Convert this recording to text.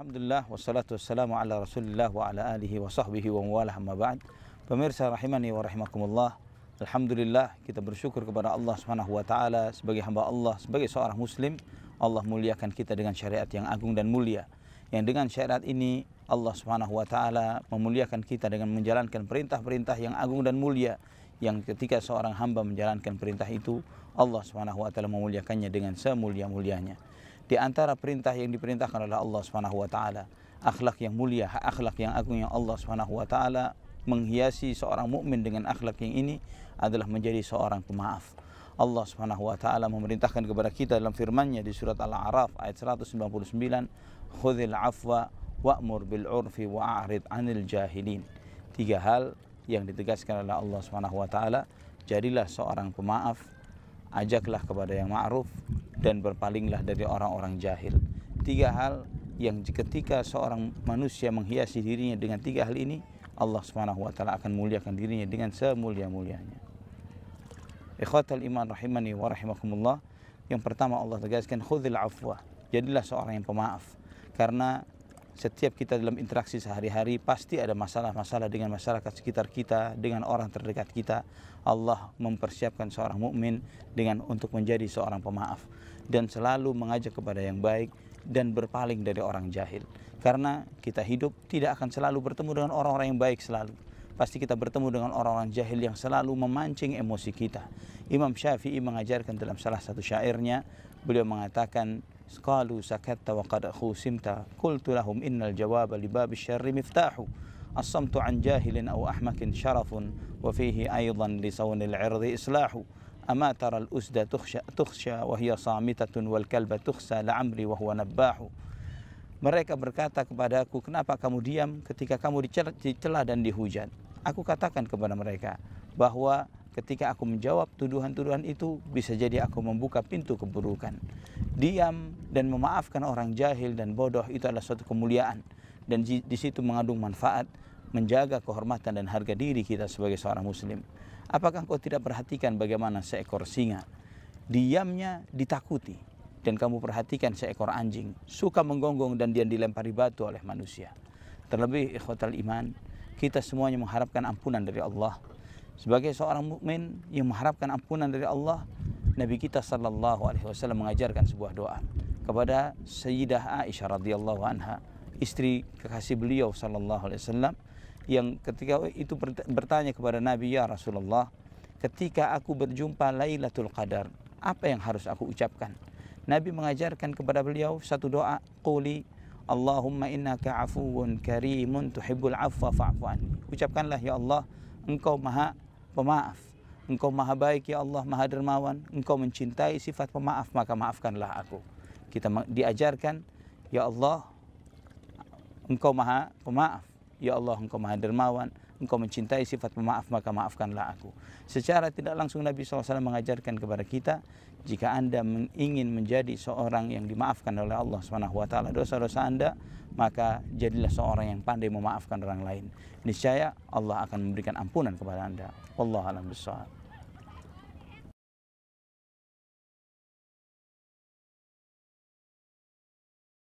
Alhamdulillah wassalatu wassalamu ala Rasulillah wa ala alihi wa sahbihi wa mawalah amma ba'd. Pemirsa rahimani wa rahimakumullah. Alhamdulillah kita bersyukur kepada Allah Subhanahu wa taala sebagai hamba Allah, sebagai seorang muslim, Allah muliakan kita dengan syariat yang agung dan mulia. Yang dengan syariat ini Allah Subhanahu wa taala memuliakan kita dengan menjalankan perintah-perintah yang agung dan mulia yang ketika seorang hamba menjalankan perintah itu Allah Subhanahu wa taala memuliakannya dengan semulia-mulianya. Di antara perintah yang diperintahkan oleh Allah Subhanahu wa taala, akhlak yang mulia, akhlak yang agung yang Allah Subhanahu wa taala menghiasi seorang mukmin dengan akhlak yang ini adalah menjadi seorang pemaaf. Allah Subhanahu wa taala memerintahkan kepada kita dalam firman-Nya di surat Al-A'raf ayat 199, "Khudzil 'afwa wa'mur bil 'urfi wa'rid 'anil jahilin." Tiga hal yang ditegaskan oleh Allah Subhanahu wa taala, jadilah seorang pemaaf, ajaklah kepada yang ma'ruf, dan berpalinglah dari orang-orang jahil. Tiga hal yang ketika seorang manusia menghiasi dirinya dengan tiga hal ini, Allah Subhanahu wa taala akan muliakan dirinya dengan semulia-mulianya. Ikhatul iman rahimani wa rahimakumullah. Yang pertama Allah tegaskan khudzil afwa. Jadilah seorang yang pemaaf. Karena setiap kita dalam interaksi sehari-hari pasti ada masalah-masalah dengan masyarakat sekitar kita, dengan orang terdekat kita. Allah mempersiapkan seorang mukmin dengan untuk menjadi seorang pemaaf dan selalu mengajak kepada yang baik dan berpaling dari orang jahil. Karena kita hidup tidak akan selalu bertemu dengan orang-orang yang baik selalu. Pasti kita bertemu dengan orang-orang jahil yang selalu memancing emosi kita. Imam Syafi'i mengajarkan dalam salah satu syairnya, beliau mengatakan, Qalu sakatta wa qad khusimta, kultu lahum innal jawaba li babi syarri miftahu. jahilin au ahmakin syarafun Wa fihi aydan li sawnil irdi islahu أما ترى الأسد تخشى, تخشى وهي صامتة والكلب تخسى لعمري وهو نباح Mereka berkata kepadaku, kenapa kamu diam ketika kamu dicela dan dihujat? Aku katakan kepada mereka bahwa ketika aku menjawab tuduhan-tuduhan itu, bisa jadi aku membuka pintu keburukan. Diam dan memaafkan orang jahil dan bodoh itu adalah suatu kemuliaan. Dan di situ mengandung manfaat menjaga kehormatan dan harga diri kita sebagai seorang muslim. Apakah kau tidak perhatikan bagaimana seekor singa diamnya ditakuti dan kamu perhatikan seekor anjing suka menggonggong dan dia dilempari batu oleh manusia. Terlebih ikhwatal iman, kita semuanya mengharapkan ampunan dari Allah. Sebagai seorang mukmin yang mengharapkan ampunan dari Allah, Nabi kita sallallahu alaihi wasallam mengajarkan sebuah doa kepada Sayyidah Aisyah radhiyallahu anha, istri kekasih beliau sallallahu alaihi wasallam yang ketika itu bertanya kepada Nabi ya Rasulullah ketika aku berjumpa Lailatul Qadar apa yang harus aku ucapkan Nabi mengajarkan kepada beliau satu doa quli Allahumma innaka afuwun karimun tuhibbul afwa fa'fu anni ucapkanlah ya Allah engkau maha pemaaf engkau maha baik ya Allah maha dermawan engkau mencintai sifat pemaaf maka maafkanlah aku kita diajarkan ya Allah engkau maha pemaaf Ya Allah engkau maha dermawan, engkau mencintai sifat pemaaf maka maafkanlah aku. Secara tidak langsung Nabi SAW mengajarkan kepada kita, jika anda ingin menjadi seorang yang dimaafkan oleh Allah SWT dosa-dosa anda, maka jadilah seorang yang pandai memaafkan orang lain. Niscaya Allah akan memberikan ampunan kepada anda. Allah alam besar.